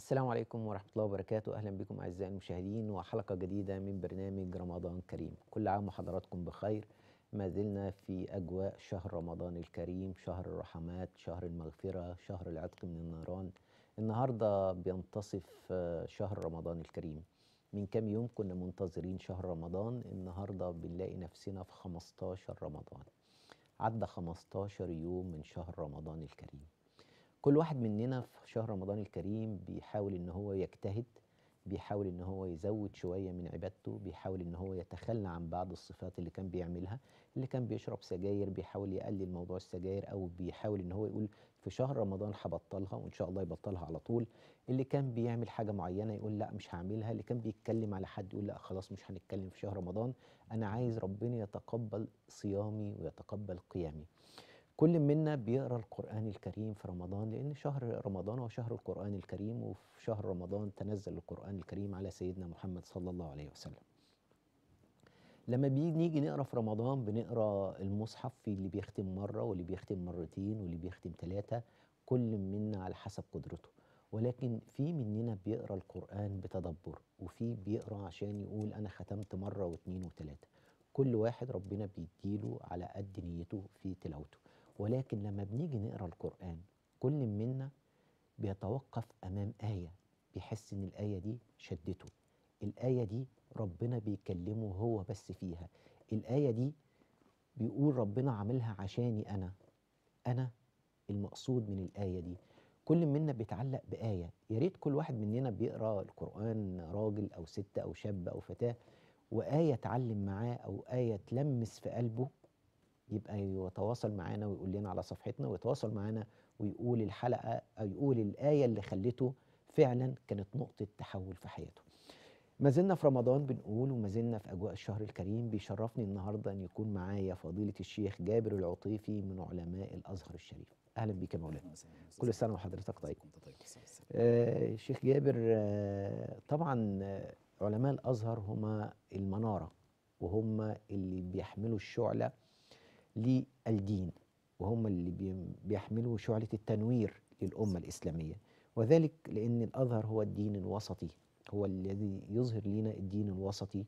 السلام عليكم ورحمة الله وبركاته أهلا بكم أعزائي المشاهدين وحلقة جديدة من برنامج رمضان كريم كل عام وحضراتكم بخير ما زلنا في أجواء شهر رمضان الكريم شهر الرحمات شهر المغفرة شهر العتق من النيران النهاردة بينتصف آه، شهر رمضان الكريم من كام يوم كنا منتظرين شهر رمضان النهاردة بنلاقي نفسنا في 15 رمضان عدى 15 يوم من شهر رمضان الكريم كل واحد مننا في شهر رمضان الكريم بيحاول ان هو يجتهد بيحاول ان هو يزود شويه من عبادته بيحاول ان هو يتخلى عن بعض الصفات اللي كان بيعملها اللي كان بيشرب سجاير بيحاول يقلل موضوع السجاير او بيحاول ان هو يقول في شهر رمضان هبطلها وان شاء الله يبطلها على طول اللي كان بيعمل حاجه معينه يقول لا مش هعملها اللي كان بيتكلم على حد يقول لا خلاص مش هنتكلم في شهر رمضان انا عايز ربنا يتقبل صيامي ويتقبل قيامي كل منا بيقرا القران الكريم في رمضان لان شهر رمضان هو شهر القران الكريم وفي شهر رمضان تنزل القران الكريم على سيدنا محمد صلى الله عليه وسلم لما بنيجي نقرا في رمضان بنقرا المصحف في اللي بيختم مره واللي بيختم مرتين واللي بيختم ثلاثه كل منا على حسب قدرته ولكن في مننا بيقرا القران بتدبر وفي بيقرا عشان يقول انا ختمت مره واثنين وثلاثه كل واحد ربنا بيديله على قد نيته في تلاوته ولكن لما بنيجي نقرا القرآن كل منا بيتوقف أمام آية بيحس إن الآية دي شدته الآية دي ربنا بيكلمه هو بس فيها الآية دي بيقول ربنا عاملها عشاني أنا أنا المقصود من الآية دي كل منا بيتعلق بآية يا ريت كل واحد مننا بيقرأ القرآن راجل أو ست أو شاب أو فتاة وآية تعلم معاه أو آية تلمس في قلبه يبقى يتواصل معانا ويقول لنا على صفحتنا ويتواصل معانا ويقول الحلقه او يقول الايه اللي خلته فعلا كانت نقطه تحول في حياته. ما زلنا في رمضان بنقول وما زلنا في اجواء الشهر الكريم بيشرفني النهارده ان يكون معايا فضيله الشيخ جابر العطيفي من علماء الازهر الشريف. اهلا بيك يا مولانا. كل سنه وحضرتك طيب. آه شيخ جابر آه طبعا آه، علماء الازهر هما المناره وهم اللي بيحملوا الشعله للدين وهم اللي بيحملوا شعلة التنوير للأمة الإسلامية وذلك لأن الأزهر هو الدين الوسطي هو الذي يظهر لنا الدين الوسطي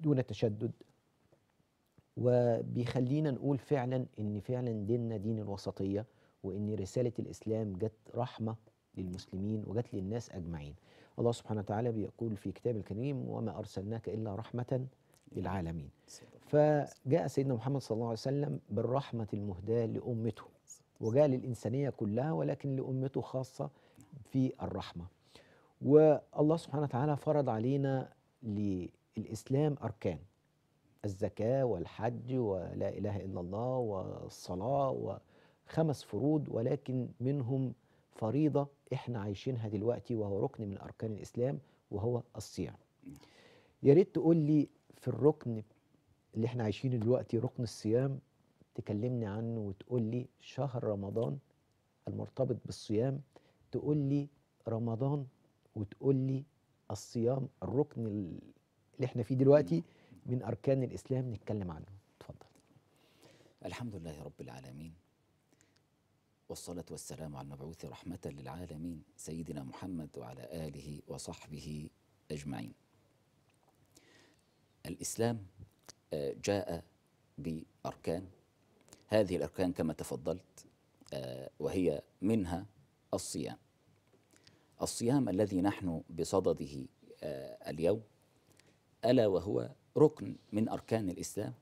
دون تشدد وبيخلينا نقول فعلا ان فعلا ديننا دين الوسطيه وان رساله الاسلام جت رحمه للمسلمين وجت للناس اجمعين. الله سبحانه وتعالى بيقول في كتاب الكريم وما ارسلناك الا رحمه للعالمين نعم. فجاء سيدنا محمد صلى الله عليه وسلم بالرحمة المهداة لأمته وجاء للإنسانية كلها ولكن لأمته خاصة في الرحمة والله سبحانه وتعالى فرض علينا للإسلام أركان الزكاة والحج ولا إله إلا الله والصلاة وخمس فروض ولكن منهم فريضة إحنا عايشينها دلوقتي وهو ركن من أركان الإسلام وهو الصيام نعم. يا ريت تقول لي في الركن اللي احنا عايشينه دلوقتي ركن الصيام تكلمني عنه وتقول لي شهر رمضان المرتبط بالصيام تقول لي رمضان وتقول لي الصيام الركن اللي احنا فيه دلوقتي من اركان الاسلام نتكلم عنه اتفضل الحمد لله رب العالمين والصلاة والسلام على المبعوث رحمة للعالمين سيدنا محمد وعلى آله وصحبه أجمعين الإسلام آه، جاء بأركان هذه الأركان كما تفضلت آه، وهي منها الصيام الصيام الذي نحن بصدده آه، اليوم ألا وهو ركن من أركان الإسلام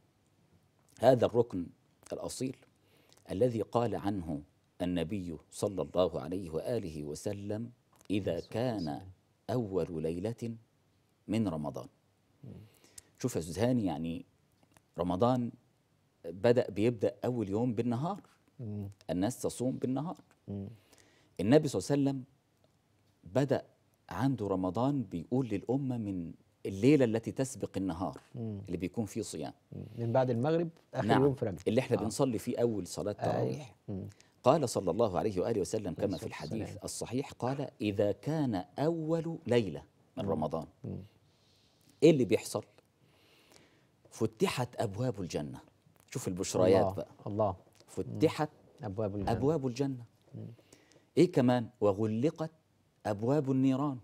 هذا الركن الأصيل الذي قال عنه النبي صلى الله عليه وآله وسلم إذا كان أول ليلة من رمضان شوف يا استاذ هاني يعني رمضان بدا بيبدا اول يوم بالنهار مم. الناس تصوم بالنهار مم. النبي صلى الله عليه وسلم بدا عنده رمضان بيقول للامه من الليله التي تسبق النهار مم. اللي بيكون فيه صيام من بعد المغرب اخر نعم. يوم في رمضان اللي احنا آه. بنصلي فيه اول صلاه آه، التراويح آه. قال صلى الله عليه واله وسلم كما في الحديث سلام. الصحيح قال اذا كان اول ليله من مم. رمضان مم. ايه اللي بيحصل فتحت ابواب الجنه شوف البشريات الله بقى الله فتحت ابواب الجنه ابواب الجنه ايه كمان وغلقت ابواب النيران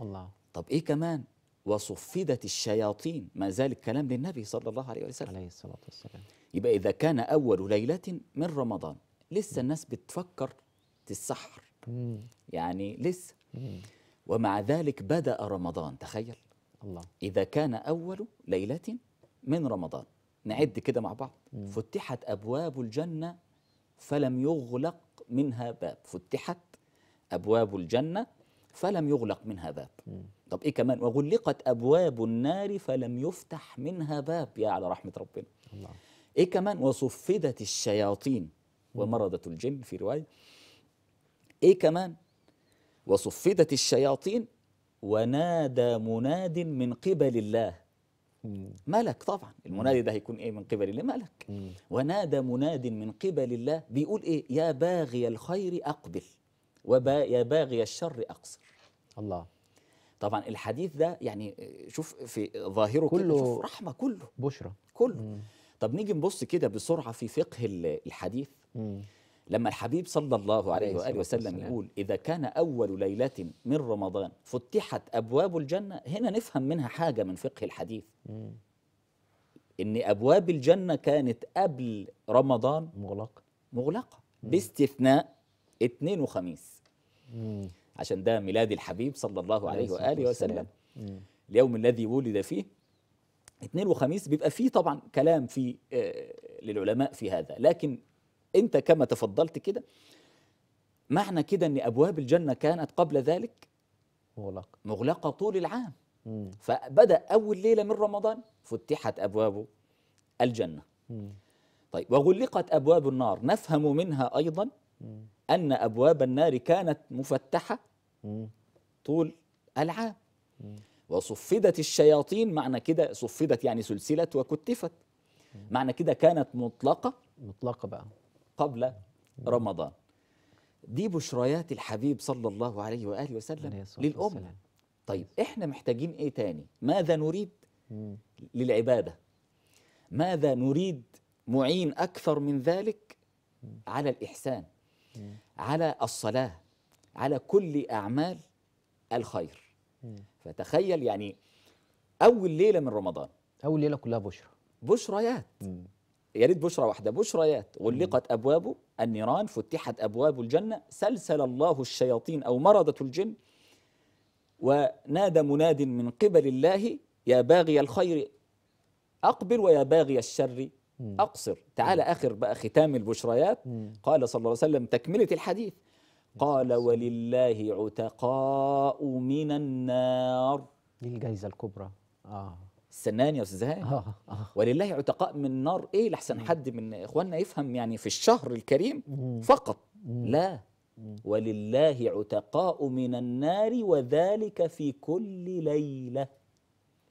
الله طب ايه كمان وصفدت الشياطين ما زال الكلام للنبي صلى الله عليه وسلم عليه الصلاه والسلام يبقى اذا كان اول ليله من رمضان لسه الناس بتفكر تسحر يعني لسه ومع ذلك بدا رمضان تخيل الله إذا كان أول ليلة من رمضان نعد كده مع بعض مم. فتحت أبواب الجنة فلم يغلق منها باب فتحت أبواب الجنة فلم يغلق منها باب مم. طب إيه كمان وغلقت أبواب النار فلم يفتح منها باب يا على رحمة ربنا الله. إيه كمان وصفدت الشياطين ومرضة الجن في رواية إيه كمان وصفدت الشياطين ونادى مناد من قبل الله ملك طبعا المنادي ده هيكون ايه من قبل الله ملك ونادى مناد من قبل الله بيقول ايه يا باغي الخير اقبل وبا يا باغي الشر اقصر الله طبعا الحديث ده يعني شوف في ظاهره كله شوف رحمه كله بشرى كله مم. طب نيجي نبص كده بسرعه في فقه الحديث مم. لما الحبيب صلى الله عليه وآله وسلم يقول إذا كان أول ليلة من رمضان فتحت أبواب الجنة هنا نفهم منها حاجة من فقه الحديث مم. إن أبواب الجنة كانت قبل رمضان مغلقة مغلقة باستثناء اثنين وخميس مم. عشان ده ميلاد الحبيب صلى الله عليه وآله وسلم اليوم الذي ولد فيه اثنين وخميس بيبقى فيه طبعا كلام في آه، للعلماء في هذا لكن انت كما تفضلت كده معنى كده ان ابواب الجنه كانت قبل ذلك مغلقه مغلقه طول العام مم. فبدا اول ليله من رمضان فتحت ابواب الجنه مم. طيب وغلقت ابواب النار نفهم منها ايضا مم. ان ابواب النار كانت مفتحه مم. طول العام مم. وصفدت الشياطين معنى كده صفدت يعني سلسلت وكتفت معنى كده كانت مطلقه مطلقه بقى قبل رمضان دي بشريات الحبيب صلى الله عليه وآله وسلم للأمة طيب إحنا محتاجين إيه تاني ماذا نريد للعبادة ماذا نريد معين أكثر من ذلك على الإحسان على الصلاة على كل أعمال الخير فتخيل يعني أول ليلة من رمضان أول ليلة كلها بشرى بشريات يا ريت بشرى واحده بشريات غلقت ابوابه النيران فتحت ابواب الجنه سلسل الله الشياطين او مرضه الجن ونادى مناد من قبل الله يا باغي الخير اقبل ويا باغي الشر اقصر تعال اخر بقى ختام البشريات قال صلى الله عليه وسلم تكمله الحديث قال ولله عتقاء من النار دي الجائزه الكبرى اه سنان يا استاذ هاني آه، آه، آه. ولله عتقاء من النار ايه لحسن حد من اخواننا يفهم يعني في الشهر الكريم فقط لا ولله عتقاء من النار وذلك في كل ليله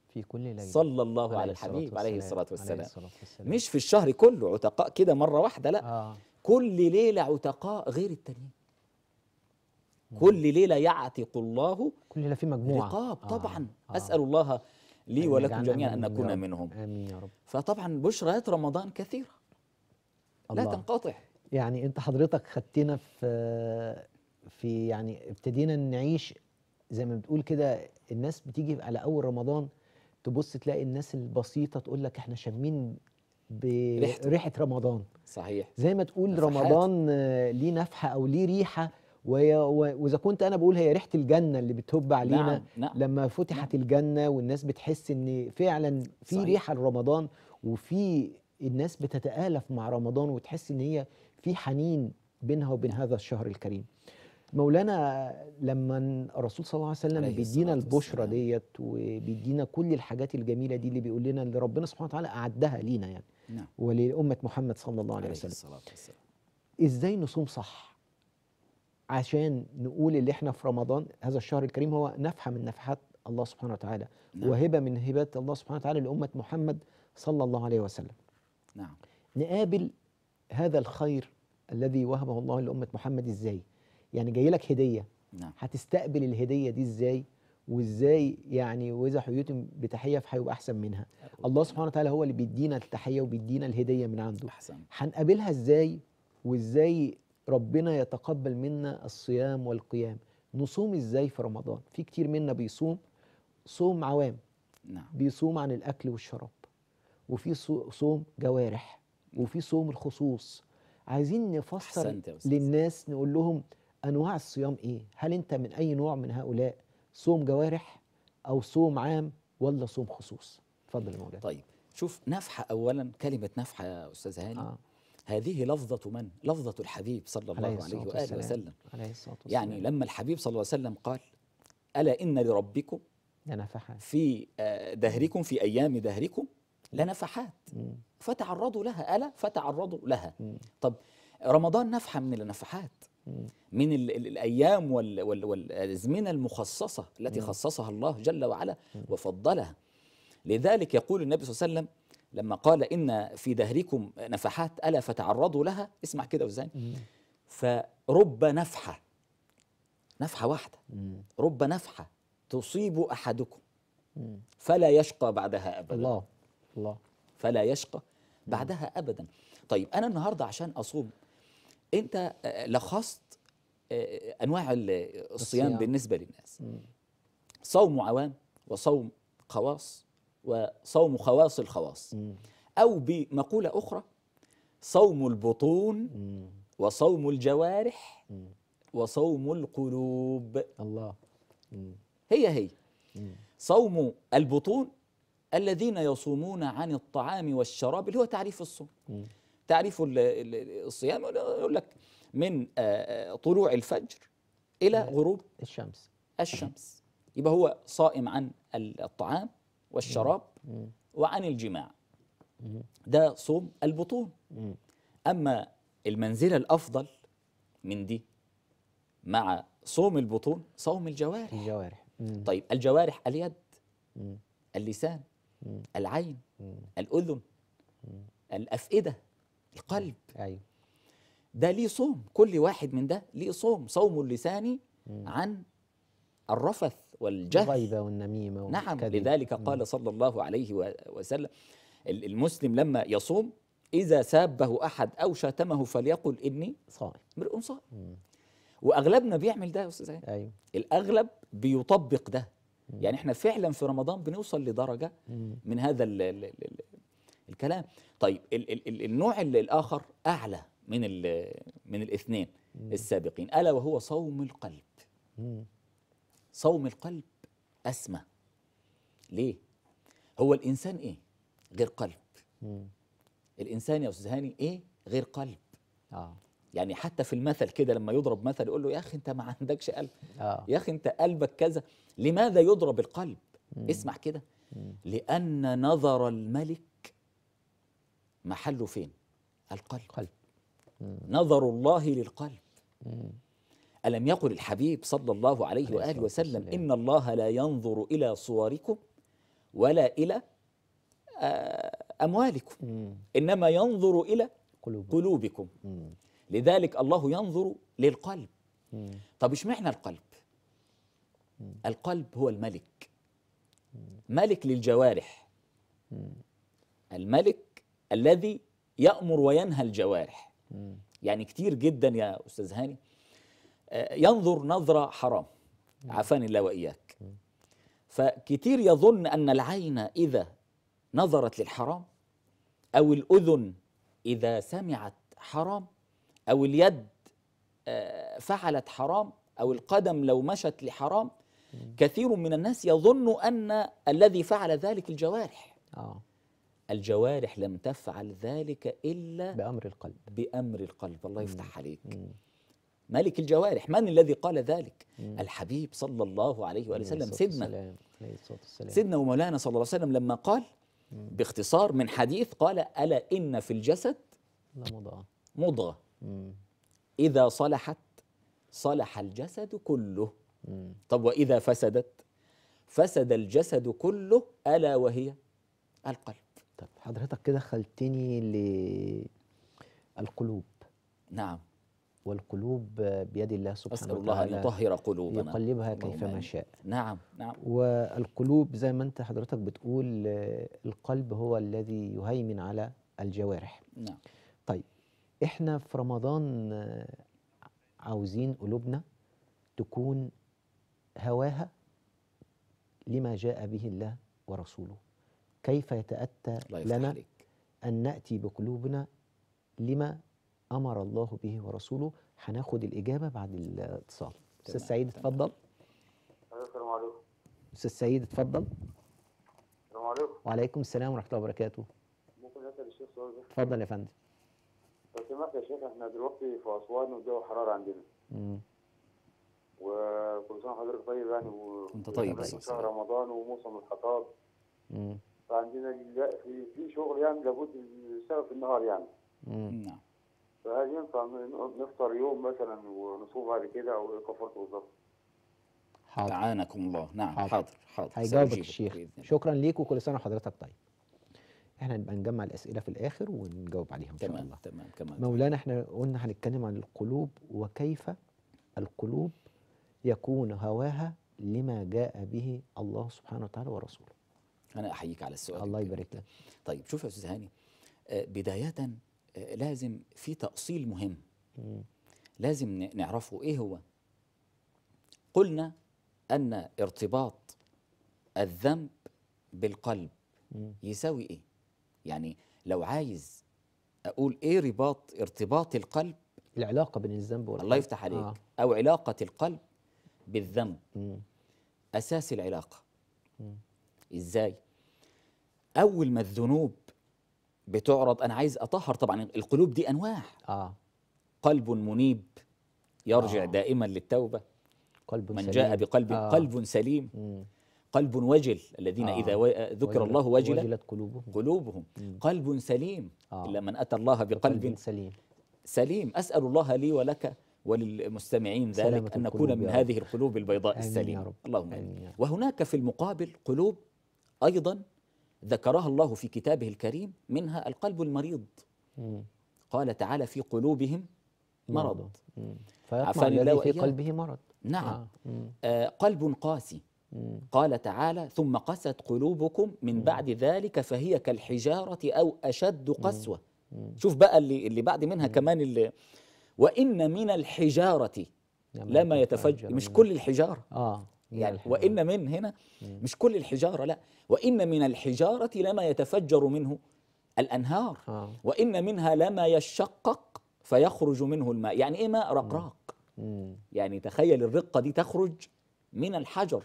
في كل ليله صلى الله على الحبيب عليه الصلاه والسلام. والسلام مش في الشهر كله عتقاء كده مره واحده لا آه. كل ليله عتقاء غير التانيين كل ليلة يعتق الله كل ليلة في مجموعة رقاب طبعا آه. آه. أسأل الله لي ولكم جميعا أن نكون منهم آمين يا رب فطبعا بشريات رمضان كثيرة الله. لا تنقطع يعني أنت حضرتك خدتنا في في يعني ابتدينا نعيش زي ما بتقول كده الناس بتيجي على أول رمضان تبص تلاقي الناس البسيطة تقول لك احنا شامين بريحة ريحة رمضان صحيح زي ما تقول نفحات. رمضان ليه نفحة أو ليه ريحة واذا كنت انا بقول هي ريحه الجنه اللي بتهب علينا نعم. نعم. لما فتحت نعم. الجنه والناس بتحس ان فعلا في صحيح. ريحه لرمضان وفي الناس بتتآلف مع رمضان وتحس ان هي في حنين بينها وبين نعم. هذا الشهر الكريم مولانا لما الرسول صلى الله عليه وسلم بيدينا البشرى ديت وبيدينا كل الحاجات الجميله دي اللي بيقول لنا اللي ربنا سبحانه وتعالى اعدها لينا يعني نعم. ولامه محمد صلى الله عليه وسلم عليه الصلاه والسلام ازاي نصوم صح عشان نقول اللي احنا في رمضان هذا الشهر الكريم هو نفحه من نفحات الله سبحانه وتعالى نعم. وهبه من هبات الله سبحانه وتعالى لامه محمد صلى الله عليه وسلم. نعم. نقابل هذا الخير الذي وهبه الله لامه محمد ازاي؟ يعني جاي لك هديه نعم. هتستقبل الهديه دي ازاي؟ وازاي يعني واذا حييتم بتحيه فهيبقى احسن منها الله سبحانه وتعالى هو اللي بيدينا التحيه وبيدينا الهديه من عنده احسن هنقابلها ازاي وازاي ربنا يتقبل منا الصيام والقيام نصوم ازاي في رمضان في كتير منا بيصوم صوم عوام نعم. بيصوم عن الاكل والشراب وفي صوم جوارح وفي صوم الخصوص عايزين نفسر للناس نقول لهم انواع الصيام ايه هل انت من اي نوع من هؤلاء صوم جوارح او صوم عام ولا صوم خصوص اتفضل يا مولانا طيب شوف نفحه اولا كلمه نفحه يا استاذ هاني آه. هذه لفظة من؟ لفظة الحبيب صلى الله عليه, عليه وآله وسلم عليه الصلاة يعني والسلام يعني لما الحبيب صلى الله عليه وسلم قال ألا إن لربكم لنفحات في آه، دهركم في أيام دهركم لنفحات فتعرضوا لها ألا فتعرضوا لها م. طب رمضان نفحة من النفحات من الأيام والأزمنة المخصصة التي م. خصصها الله جل وعلا وفضلها لذلك يقول النبي صلى الله عليه وسلم لما قال إن في دهركم نفحات ألا فتعرضوا لها اسمع كده وإزاي فرب نفحة نفحة واحدة رب نفحة تصيب أحدكم فلا يشقى بعدها أبدا الله الله فلا يشقى بعدها أبدا طيب أنا النهاردة عشان أصوم أنت آه، آه، لخصت آه، أنواع الصيام بالنسبة للناس صوم عوام وصوم خواص وصوم خواص الخواص أو بمقولة أخرى صوم البطون وصوم الجوارح وصوم القلوب الله هي هي صوم البطون الذين يصومون عن الطعام والشراب اللي هو تعريف الصوم تعريف الصيام يقول لك من آه، آه، طلوع الفجر الى غروب الشمس الشمس يبقى هو صائم عن الطعام والشراب وعن الجماع ده صوم البطون أما المنزلة الأفضل من دي مع صوم البطون صوم الجوارح الجوارح طيب الجوارح اليد اللسان العين الأذن الأفئدة القلب أيوه ده ليه صوم كل واحد من ده ليه صوم صوم اللساني عن الرفث والجهل الغيبة والنميمة نعم لذلك قال صلى الله عليه وسلم المسلم لما يصوم إذا سابه أحد أو شتمه فليقل إني صائم امرؤ صائم وأغلبنا بيعمل ده يا أستاذ أيوه الأغلب بيطبق ده مم. يعني احنا فعلا في رمضان بنوصل لدرجة مم. من هذا الـ الـ الـ الكلام طيب الـ الـ الـ النوع الآخر أعلى من من الاثنين مم. السابقين ألا وهو صوم القلب مم. صوم القلب أسمى ليه؟ هو الإنسان إيه؟ غير قلب مم. الإنسان يا أستاذ هاني إيه؟ غير قلب آه. يعني حتى في المثل كده لما يضرب مثل يقول له يا أخي أنت ما عندكش قلب آه. يا أخي أنت قلبك كذا لماذا يضرب القلب؟ مم. اسمع كده لأن نظر الملك محله فين؟ القلب قلب. نظر الله للقلب مم. ألم يقل الحبيب صلى الله عليه وآله وسلم إن الله لا ينظر إلى صوركم ولا إلى آه، أموالكم إنما ينظر إلى قلوبكم, قلوبكم. لذلك الله ينظر للقلب طب طب اشمعنى القلب القلب هو الملك ملك للجوارح الملك الذي يأمر وينهى الجوارح يعني كتير جدا يا أستاذ هاني ينظر نظرة حرام عافاني الله وإياك فكتير يظن أن العين إذا نظرت للحرام أو الأذن إذا سمعت حرام أو اليد آه، فعلت حرام أو القدم لو مشت لحرام كثير من الناس يظن أن الذي فعل ذلك الجوارح آه. الجوارح لم تفعل ذلك إلا بأمر القلب بأمر القلب الله يفتح عليك ملك الجوارح من الذي قال ذلك مم. الحبيب صلى الله عليه وآله وسلم سيدنا سيدنا ومولانا صلى الله عليه وسلم لما قال مم. باختصار من حديث قال ألا إن في الجسد مضغة مضغة إذا صلحت صلح الجسد كله مم. طب وإذا فسدت فسد الجسد كله ألا وهي القلب طب حضرتك كده خلتني للقلوب نعم والقلوب بيد الله سبحانه أسأل وتعالى الله أن يطهر قلوبنا يقلبها كيفما شاء نعم نعم والقلوب زي ما أنت حضرتك بتقول آه، القلب هو الذي يهيمن على الجوارح نعم طيب إحنا في رمضان آه، عاوزين قلوبنا تكون هواها لما جاء به الله ورسوله كيف يتأتى لنا أن نأتي بقلوبنا لما امر الله به ورسوله هناخد الاجابه بعد الاتصال استاذ سعيد اتفضل السلام عليكم استاذ سعيد اتفضل السلام عليكم وعليكم السلام ورحمه الله وبركاته ممكن اسال الشيخ سؤال اتفضل يا فندم لو سمحت يا شيخ احنا دلوقتي في اسوان والجو حراره عندنا امم وكل سنه حضرتك طيب يعني وانت طيب شهر رمضان وموسم الخطاب امم فعندنا في في شغل يعني لابد نشتغل في النهار يعني امم نعم فهل ينفع نفطر يوم مثلا ونصوم بعد كده او ايه بالظبط؟ حاضر أعانكم الله نعم حاضر حاضر, حاضر. هيجاوبك الشيخ شكرا ليك وكل سنة وحضرتك طيب احنا هنبقى نجمع الأسئلة في الآخر ونجاوب عليها إن شاء الله تمام تمام مولانا احنا قلنا هنتكلم عن القلوب وكيف القلوب يكون هواها لما جاء به الله سبحانه وتعالى ورسوله أنا أحييك على السؤال الله يبارك لك طيب شوف يا أستاذ هاني آه، بداية لازم في تأصيل مهم لازم نعرفه إيه هو قلنا أن ارتباط الذنب بالقلب يساوي إيه يعني لو عايز أقول إيه رباط ارتباط القلب العلاقة بين الذنب والقلب الله يفتح عليك آه. أو علاقة القلب بالذنب م. أساس العلاقة م. إزاي أول ما الذنوب بتعرض انا عايز اطهر طبعا القلوب دي انواع اه قلب منيب يرجع آه. دائما للتوبه قلب من سليم. جاء بقلب آه. قلب سليم مم. قلب وجل الذين آه. إذا ذكر وجلت الله وجلت, وجلت قلوبهم, قلوبهم مم. قلب سليم آه. إلا من أتى الله بقلب سليم سليم أسأل الله لي ولك وللمستمعين ذلك أن نكون من هذه القلوب البيضاء السليمة اللهم آمين وهناك في المقابل قلوب أيضا ذكرها الله في كتابه الكريم منها القلب المريض قال تعالى في قلوبهم مرض فيطمع الذي في قلبه مرض نعم آه. آه قلب قاسي قال تعالى ثم قست قلوبكم من بعد ذلك فهي كالحجارة أو أشد قسوة شوف بقى اللي, اللي بعد منها كمان اللي وإن من الحجارة لما يتفجر مش كل الحجارة آه. يعني وإن من هنا مش كل الحجارة لا وإن من الحجارة لما يتفجر منه الأنهار آه. وإن منها لما يشقق فيخرج منه الماء يعني إيه ماء رقراق يعني تخيل الرقة دي تخرج من الحجر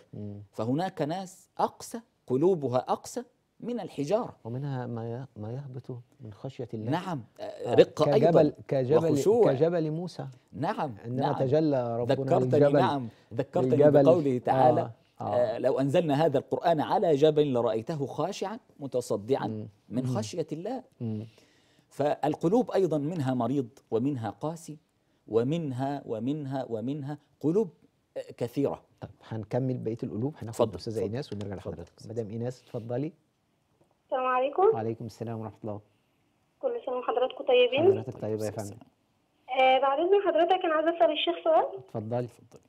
فهناك ناس أقسى قلوبها أقسى من الحجارة ومنها ما ما يهبط من خشية الله نعم آه، آه، رقة كجبل أيضا كجبل وخشوع. كجبل موسى نعم عندما نعم تجلى ربنا ذكرتني نعم ذكرتني بقوله تعالى آه آه. آه. لو أنزلنا هذا القرآن على جبل لرأيته خاشعا متصدعا مم. من خشية الله مم. فالقلوب أيضا منها مريض ومنها قاسي ومنها ومنها ومنها قلوب آه، كثيرة طب هنكمل بقية القلوب هناخد أستاذة إيناس ونرجع لحضرتك مدام إيناس اتفضلي السلام عليكم وعليكم السلام ورحمة الله كل سنة وحضراتكم طيبين حضرتك طيبة يا فندم آه بعد إذن حضرتك أنا عايزة أسأل الشيخ سؤال اتفضلي اتفضلي